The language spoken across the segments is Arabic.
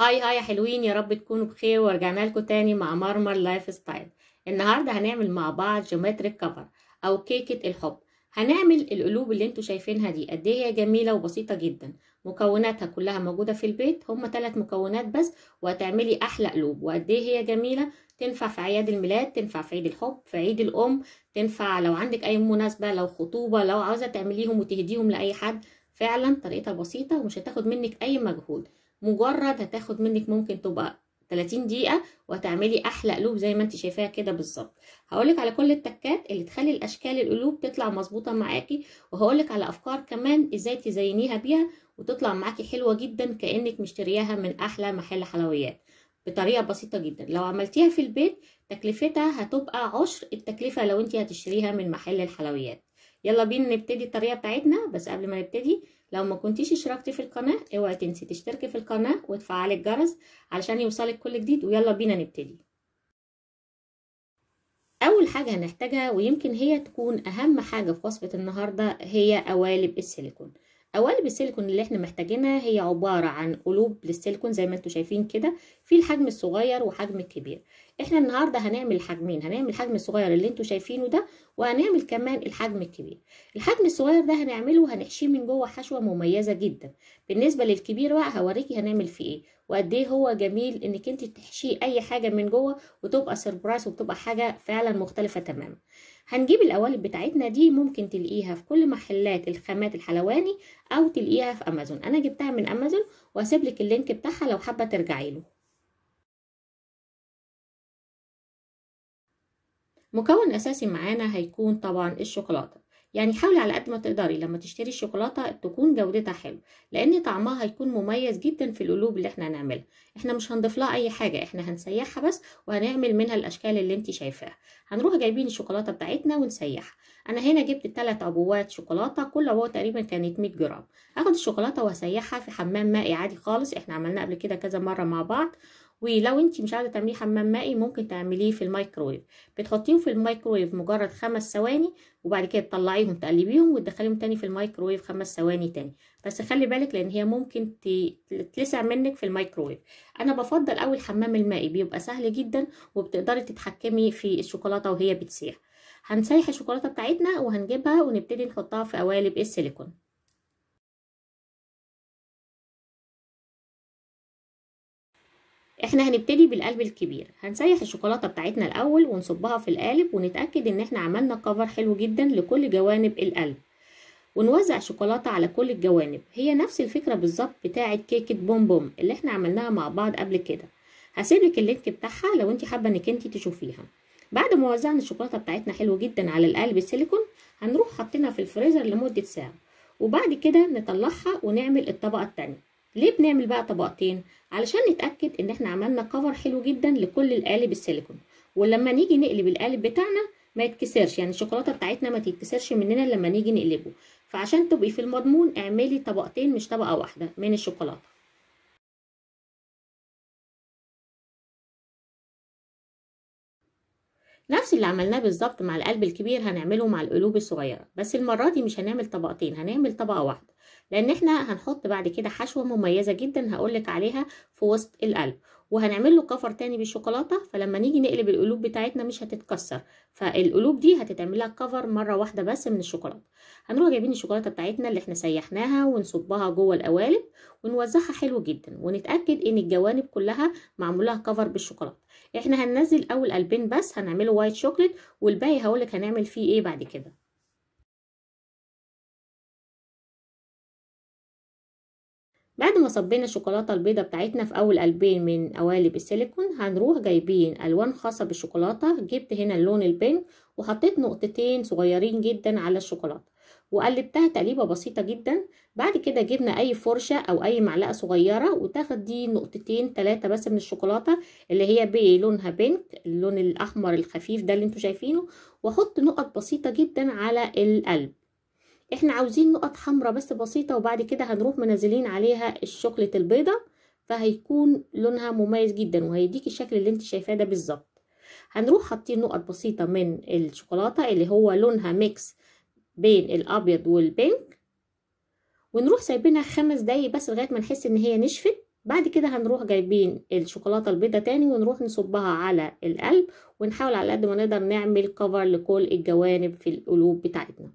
هاي هاي يا حلوين يا رب تكونوا بخير ورجعنا لكم تاني مع مرمر لايف ستايل النهارده هنعمل مع بعض جيومتريك كفر او كيكه الحب هنعمل القلوب اللي انتوا شايفينها دي قد ايه هي جميله وبسيطه جدا مكوناتها كلها موجوده في البيت هم ثلاث مكونات بس وهتعملي احلى قلوب وقد ايه هي جميله تنفع في اعياد الميلاد تنفع في عيد الحب في عيد الام تنفع لو عندك اي مناسبه لو خطوبه لو عاوزه تعمليهم وتهديهم لاي حد فعلا طريقتها بسيطه ومش هتاخد منك اي مجهود مجرد هتاخد منك ممكن تبقى 30 دقيقة وهتعملي احلى قلوب زي ما انت شايفاها كده بالظبط هقولك على كل التكات اللي تخلي الاشكال القلوب تطلع مظبوطة معاكي وهقولك على افكار كمان ازاي تزينيها بيها وتطلع معاكي حلوة جدا كأنك مشترياها من احلى محل حلويات بطريقه بسيطه جدا لو عملتيها في البيت تكلفتها هتبقى عشر التكلفه لو انت هتشتريها من محل الحلويات يلا بينا نبتدي الطريقه بتاعتنا بس قبل ما نبتدي لو ما كنتيش اشتركتي في القناه اوعي تنسي تشتركي في القناه وتفعلي الجرس علشان يوصلك كل جديد ويلا بينا نبتدي اول حاجه هنحتاجها ويمكن هي تكون اهم حاجه في وصفه النهارده هي قوالب السيليكون قوالب السيليكون اللي احنا محتاجينها هي عبارة عن قلوب للسيليكون زي ما انتوا شايفين كده في الحجم الصغير وحجم الكبير احنا النهاردة هنعمل حجمين هنعمل الحجم الصغير اللي انتوا شايفينه ده وهنعمل كمان الحجم الكبير الحجم الصغير ده هنعمله وهنحشيه من جوه حشوة مميزة جدا بالنسبة للكبير بقى هوريكي هنعمل فيه ايه وقد ايه هو جميل انك انت تحشيه اي حاجة من جوه وتبقى سربرايز وبتبقى حاجة فعلا مختلفة تماما هنجيب القوالب بتاعتنا دي ممكن تلاقيها في كل محلات الخامات الحلواني او تلاقيها في امازون انا جبتها من امازون واسيب لك اللينك بتاعها لو حابه ترجعي له مكون اساسي معانا هيكون طبعا الشوكولاته يعني حاولي على قد ما تقدري لما تشتري الشوكولاته تكون جودتها حلو لان طعمها هيكون مميز جدا في القلوب اللي احنا هنعملها احنا مش هنضيف لها اي حاجه احنا هنسيحها بس وهنعمل منها الاشكال اللي انت شايفاها هنروح جايبين الشوكولاته بتاعتنا ونسيحها انا هنا جبت تلات عبوات شوكولاته كل عبوه تقريبا كانت 100 جرام هاخد الشوكولاته واسيحها في حمام مائي عادي خالص احنا عملناه قبل كده كذا مره مع بعض ولو انت مش عايزه تعمليه حمام مائي ممكن تعمليه في الميكرويف بتحطيهم في الميكرويف مجرد خمس ثواني وبعد كده تطلعيهم تقلبيهم وتدخليهم تاني في الميكرويف خمس ثواني تاني بس خلي بالك لان هي ممكن تتلسع منك في الميكرويف انا بفضل اول الحمام المائي بيبقى سهل جدا وبتقدري تتحكمي في الشوكولاته وهي بتسيح هنسيح الشوكولاته بتاعتنا وهنجيبها ونبتدي نحطها في قوالب السيليكون احنا هنبتدي بالقلب الكبير هنسيح الشوكولاته بتاعتنا الاول ونصبها في القالب ونتاكد ان احنا عملنا كفر حلو جدا لكل جوانب القلب ونوزع شوكولاته على كل الجوانب هي نفس الفكره بالظبط بتاعه كيكه بوم بوم اللي احنا عملناها مع بعض قبل كده لك اللينك بتاعها لو انت حابه انك انت تشوفيها بعد ما وزعنا الشوكولاته بتاعتنا حلو جدا على القالب السيليكون هنروح حاطينها في الفريزر لمده ساعه وبعد كده نطلعها ونعمل الطبقه الثانيه ليه بنعمل بقى طبقتين علشان نتاكد ان احنا عملنا كفر حلو جدا لكل القالب السيليكون ولما نيجي نقلب القالب بتاعنا ما يتكسرش يعني الشوكولاته بتاعتنا ما تتكسرش مننا لما نيجي نقلبه فعشان تبقي في المضمون اعملي طبقتين مش طبقه واحده من الشوكولاته نفس اللي عملناه بالظبط مع القلب الكبير هنعمله مع القلوب الصغيره بس المره دي مش هنعمل طبقتين هنعمل طبقه واحده لان احنا هنحط بعد كده حشوه مميزه جدا هقولك عليها في وسط القلب وهنعمل له كفر تاني بالشوكولاته فلما نيجي نقلب القلوب بتاعتنا مش هتتكسر فالقلوب دي هتتعمل لها كفر مره واحده بس من الشوكولاته هنروح جايبين الشوكولاته بتاعتنا اللي احنا سيحناها ونصبها جوه القوالب ونوزعها حلو جدا ونتاكد ان الجوانب كلها معمول لها كفر بالشوكولاته احنا هننزل اول قلبين بس هنعمله وايت شوكليت والباقي هقولك هنعمل فيه ايه بعد كده بعد ما صبينا الشوكولاته البيضه بتاعتنا في اول قلبين من قوالب السيليكون هنروح جايبين الوان خاصه بالشوكولاته جبت هنا اللون البينك وحطيت نقطتين صغيرين جدا على الشوكولاته وقلبتها تقليبه بسيطه جدا بعد كده جبنا اي فرشه او اي معلقه صغيره وتاخدي نقطتين ثلاثه بس من الشوكولاته اللي هي بي لونها بينك اللون الاحمر الخفيف ده اللي انتوا شايفينه واحط نقط بسيطه جدا على القلب احنا عاوزين نقط حمراء بس بسيطة وبعد كده هنروح منزلين عليها الشوكلة البيضة فهيكون لونها مميز جدا وهيديك الشكل اللي انت شايفاه ده بالظبط هنروح حاطين نقط بسيطة من الشوكولاتة اللي هو لونها ميكس بين الابيض والبينك ونروح سايبينها خمس دقايق بس لغاية ما نحس ان هي نشفت بعد كده هنروح جايبين الشوكولاته البيضه تاني ونروح نصبها على القلب ونحاول على قد ما نقدر نعمل كفر لكل الجوانب في القلوب بتاعتنا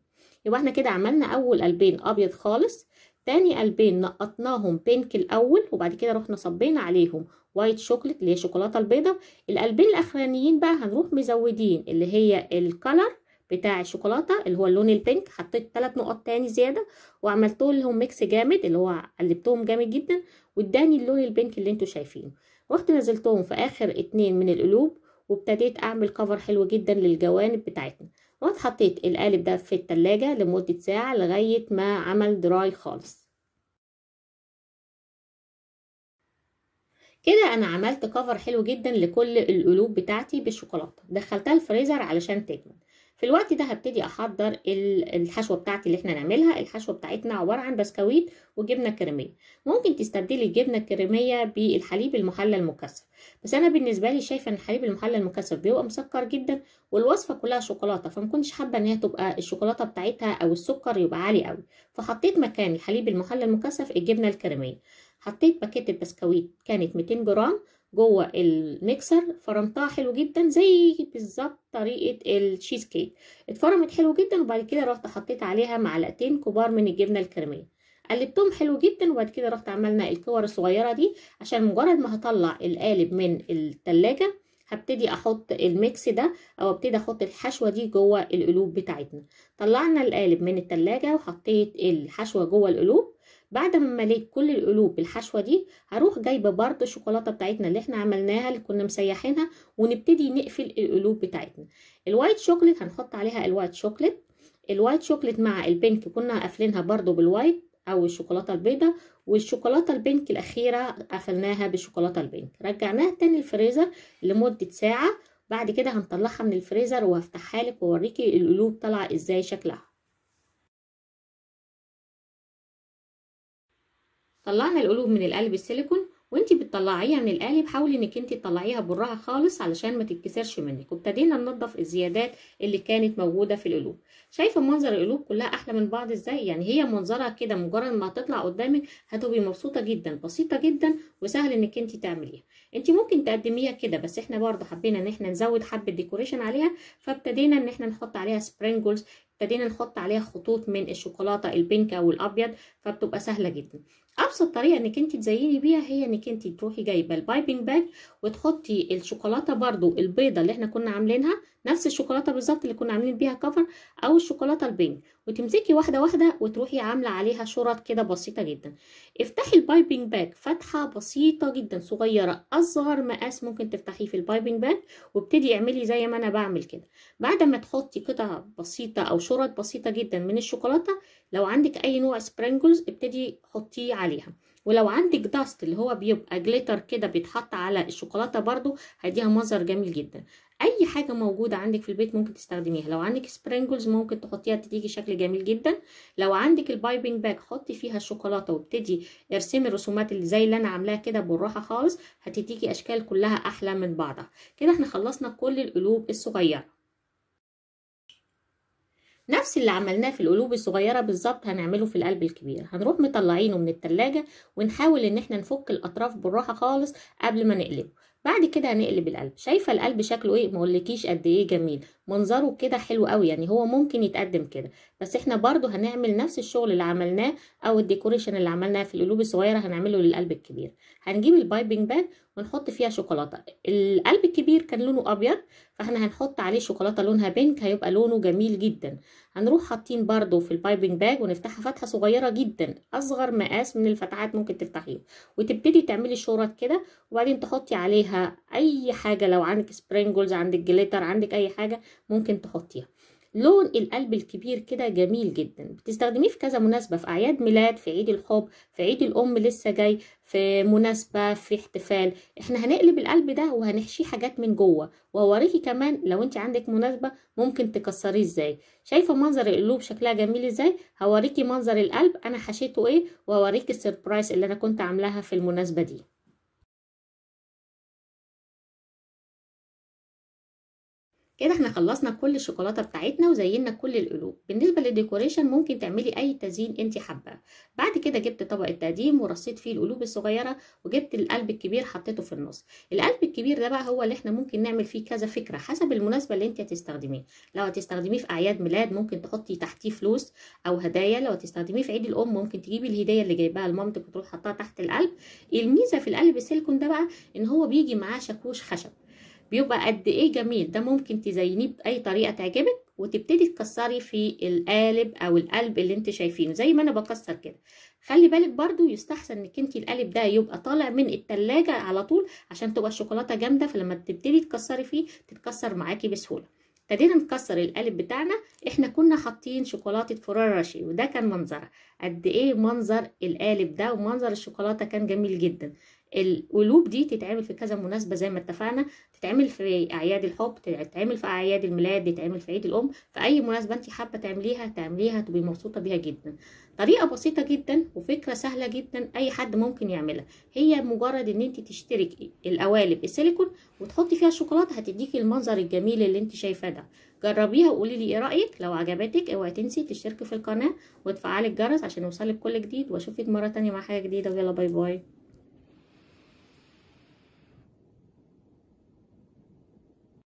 يبقى احنا كده عملنا اول قلبين ابيض خالص تاني قلبين نقطناهم بينك الاول وبعد كده رحنا صبينا عليهم وايت شوكليت اللي هي الشوكولاته البيضه القلبين الاخرانيين بقى هنروح مزودين اللي هي الكلر بتاع الشوكولاته اللي هو اللون البينك حطيت ثلاث نقط تاني زياده وعملت لهم ميكس جامد اللي هو قلبتهم جامد جدا واداني اللون البينك اللي انتوا شايفينه رحت نزلتهم في اخر اتنين من القلوب وابتديت اعمل كفر حلو جدا للجوانب بتاعتنا واتحطيت القالب ده في التلاجة لمدة ساعة لغاية ما عمل دراي خالص كده انا عملت كفر حلو جدا لكل القلوب بتاعتي بالشوكولاته دخلتها الفريزر علشان تجمد في الوقت ده هبتدي احضر الحشوه بتاعتي اللي احنا نعملها الحشوه بتاعتنا عباره عن بسكويت وجبنه كريميه ممكن تستبدلي الجبنه الكريميه بالحليب المحلى المكثف بس انا بالنسبه لي شايفه ان الحليب المحلى المكثف بيبقى مسكر جدا والوصفه كلها شوكولاته فما كنتش حابه ان هي تبقى الشوكولاته بتاعتها او السكر يبقى عالي قوي فحطيت مكان الحليب المحلى المكثف الجبنه الكريميه حطيت باكيت البسكويت كانت 200 جرام جوه الميكسر فرمتها حلو جدا زي بالظبط طريقه التشيز كيك اتفرمت حلو جدا وبعد كده رحت حطيت عليها معلقتين كبار من الجبنه الكريميه قلبتهم حلو جدا وبعد كده رحت عملنا الكور الصغيره دي عشان مجرد ما هطلع القالب من التلاجة هبتدي احط الميكس ده او ابتدي احط الحشوه دي جوه القلوب بتاعتنا طلعنا القالب من التلاجة وحطيت الحشوه جوه القلوب بعد ما مليت كل القلوب بالحشوة دي هروح جايبة برضو الشوكولاتة بتاعتنا اللي احنا عملناها اللي كنا مسيحينها ونبتدي نقفل القلوب بتاعتنا الوايت شوكليت هنحط عليها الوايت شوكليت الوايت شوكليت مع البينك كنا قافلينها برضو بالوايت او الشوكولاته البيضه والشوكولاته البينك الاخيره قفلناها بالشوكولاته البينك رجعناها تاني الفريزر لمده ساعه بعد كده هنطلعها من الفريزر وهفتحها لك واوريكي القلوب طالعه ازاي شكلها طلعنا القلوب من القالب السيليكون وانتي بتطلعيها من القالب حاولي انك انتي تطلعيها برها خالص علشان ما تتكسرش منك وابتدينا ننضف الزيادات اللي كانت موجوده في القلوب شايفه منظر القلوب كلها احلى من بعض ازاي يعني هي منظرها كده مجرد ما تطلع قدامك هتبقي مبسوطه جدا بسيطه جدا وسهل انك انتي تعمليها انتي ممكن تقدميها كده بس احنا برضه حبينا ان احنا نزود حبه ديكوريشن عليها فابتدينا ان احنا نحط عليها سبرينجلز ابتدينا نحط عليها خطوط من الشوكولاته البينكه والابيض فبتبقى سهله جدا ابسط طريقه انك انت تزيني بيها هي انك انت تروحي جايبه البايبنج باج وتحطي الشوكولاته برضو البيضه اللي احنا كنا عاملينها نفس الشوكولاته بالظبط اللي كنا عاملين بيها كفر او الشوكولاته البينك وتمسكي واحده واحده وتروحي عامله عليها شرط كده بسيطه جدا افتحي البايبنج باك فتحه بسيطه جدا صغيره اصغر مقاس ممكن تفتحيه في البايبنج باك وابتدي اعملي زي ما انا بعمل كده بعد ما تحطي قطع بسيطه او شرط بسيطه جدا من الشوكولاته لو عندك اي نوع سبرينجلز ابتدي حطيه عليها ولو عندك داست اللي هو بيبقى جليتر كده بيتحط على الشوكولاته برضو هيديها منظر جميل جدا اي حاجه موجوده عندك في البيت ممكن تستخدميها لو عندك سبرينجلز ممكن تحطيها تديكي شكل جميل جدا لو عندك البايبنج باك حطي فيها الشوكولاته وابتدي ارسمي الرسومات اللي زي اللي انا عاملاها كده بالراحه خالص هتديكي اشكال كلها احلى من بعضها كده احنا خلصنا كل القلوب الصغيره نفس اللي عملناه في القلوب الصغيرة بالظبط هنعمله في القلب الكبير هنروح مطلعينه من التلاجة ونحاول ان احنا نفك الاطراف بالراحة خالص قبل ما نقلبه بعد كده هنقلب القلب شايفه القلب شكله ايه ما اقولكيش قد ايه جميل منظره كده حلو قوي يعني هو ممكن يتقدم كده بس احنا برضو هنعمل نفس الشغل اللي عملناه او الديكوريشن اللي عملناه في القلوب الصغيره هنعمله للقلب الكبير هنجيب البايبنج باد ونحط فيها شوكولاته القلب الكبير كان لونه ابيض فاحنا هنحط عليه شوكولاته لونها بينك هيبقى لونه جميل جدا هنروح حاطين برده في البايبنج باج ونفتحها فتحه صغيره جدا اصغر مقاس من الفتحات ممكن تفتحيه وتبتدي تعملي شورت كده وبعدين تحطي عليها اي حاجه لو عندك سبرينجلز عندك جليتر عندك اي حاجه ممكن تحطيها لون القلب الكبير كده جميل جدا بتستخدميه في كذا مناسبة في أعياد ميلاد في عيد الحب في عيد الأم لسه جاي في مناسبة في احتفال احنا هنقلب القلب ده وهنحشيه حاجات من جوه وهوريكي كمان لو انت عندك مناسبة ممكن تكسريه ازاي شايفة منظر القلوب شكلها جميل ازاي هوريكي منظر القلب انا حشيته ايه وهوريكي السربرايز اللي انا كنت عاملاها في المناسبة دي كده احنا خلصنا كل الشوكولاته بتاعتنا وزينا كل القلوب بالنسبه للديكوريشن ممكن تعملي اي تزيين انت حاباه بعد كده جبت طبق التقديم ورصيت فيه القلوب الصغيره وجبت القلب الكبير حطيته في النص القلب الكبير ده بقى هو اللي احنا ممكن نعمل فيه كذا فكره حسب المناسبه اللي انت هتستخدميه لو هتستخدميه في اعياد ميلاد ممكن تحطي تحتيه فلوس او هدايا لو هتستخدميه في عيد الام ممكن تجيبي الهديه اللي جايباها لمامتك وتروح حطها تحت القلب الميزه في القلب السيليكون ده بقى ان هو بيجي معاه شاكوش خشب بيبقى قد ايه جميل ده ممكن تزينيه باي طريقه تعجبك وتبتدي تكسري في القالب او القلب اللي انت شايفينه زي ما انا بكسر كده خلي بالك برضو يستحسن انك انت القالب ده يبقى طالع من التلاجة على طول عشان تبقى الشوكولاته جامده فلما تبتدي تكسري فيه تتكسر معاكي بسهوله ابتدينا نكسر القالب بتاعنا احنا كنا حاطين شوكولاته فرار رشي وده كان منظرها قد ايه منظر القالب ده ومنظر الشوكولاته كان جميل جدا القلوب دي تتعمل في كذا مناسبه زي ما اتفقنا تتعمل في اعياد الحب تتعمل في اعياد الميلاد تتعمل في عيد الام في اي مناسبه انت حابه تعمليها تعمليها تبقي مبسوطه بيها جدا طريقه بسيطه جدا وفكره سهله جدا اي حد ممكن يعملها هي مجرد ان انت تشتركي القوالب السيليكون وتحطي فيها الشوكولاته هتديكي المنظر الجميل اللي انت شايفاه ده جربيها وقولي لي ايه رايك لو عجبتك اوعي تنسي تشتركي في القناه وتفعلي الجرس عشان يوصلك كل جديد واشوفك مره تانية مع حاجه جديده ويلا باي باي